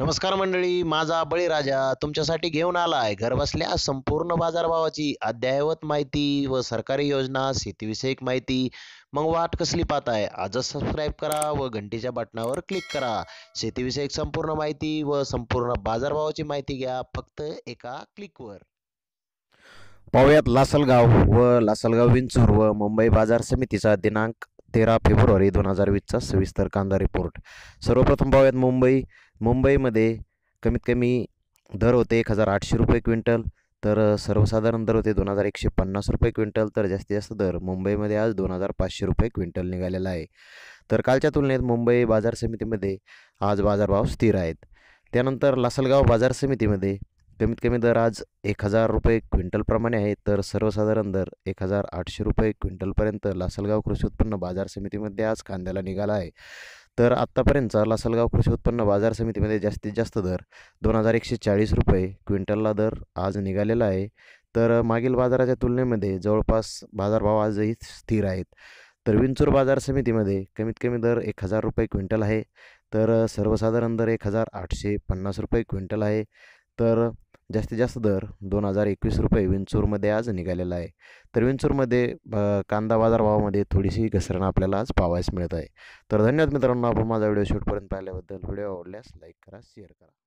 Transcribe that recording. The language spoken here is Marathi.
नमस्कार मंडळी माझा बळीराजा तुमच्यासाठी घेऊन आलाय आहे घरबसल्या संपूर्ण बाजारभावाची अद्ययावत माहिती व सरकारी योजना शेतीविषयक माहिती मग वाट कसली पाहत आहे आजच सबस्क्राईब करा व घंटीच्या बटनावर क्लिक करा शेतीविषयक संपूर्ण माहिती व संपूर्ण बाजारभावाची माहिती घ्या फक्त एका क्लिकवर पाहुयात लासलगाव व लासलगाव विंचूर व मुंबई बाजार समितीचा दिनांक तेरा फेब्रुवारी दोन हजार वीसचा सविस्तर कांदा रिपोर्ट सर्वप्रथम पाहूयात मुंबई मुंबईमध्ये कमीत कमी दर होते एक हजार आठशे रुपये क्विंटल तर सर्वसाधारण दर होते दोन हजार एकशे पन्नास रुपये क्विंटल तर जास्तीत जास्त दर मुंबईमध्ये आज दोन हजार पाचशे रुपये क्विंटल निघालेला आहे तर कालच्या तुलनेत मुंबई बाजार समितीमध्ये आज बाजारभाव स्थिर आहेत त्यानंतर लासलगाव बाजार समितीमध्ये कमीत कमी दर आज एक हजार रुपये क्विंटलप्रमाणे आहे तर सर्वसाधारण दर एक हजार आठशे रुपये क्विंटलपर्यंत लासलगाव कृषी उत्पन्न बाजार समितीमध्ये आज कांद्याला निघाला आहे तर आत्तापर्यंतचा लासलगाव कृषी उत्पन्न बाजार समितीमध्ये जास्तीत जास्त दर दोन हजार एकशे चाळीस रुपये क्विंटलला दर आज निघालेला आहे तर मागील बाजाराच्या तुलनेमध्ये जवळपास बाजारभाव आजही स्थिर आहेत तर विंचूर बाजार समितीमध्ये कमीत कमी दर एक हजार रुपये क्विंटल आहे तर सर्वसाधारण दर एक हजार आठशे पन्नास रुपये क्विंटल आहे तर जास्तीत जास्त दर दोन हजार एकवीस रुपये विंचूरमध्ये आज निघालेला आहे तर विंचूरमध्ये कांदा बाजारभावामध्ये थोडीशी घसरण आपल्याला आज पावायस मिळत आहे तर धन्यवाद मित्रांनो आपण माझा व्हिडिओ शूटपर्यंत पाहिल्याबद्दल व्हिडिओ आवडल्यास लाईक करा शेअर करा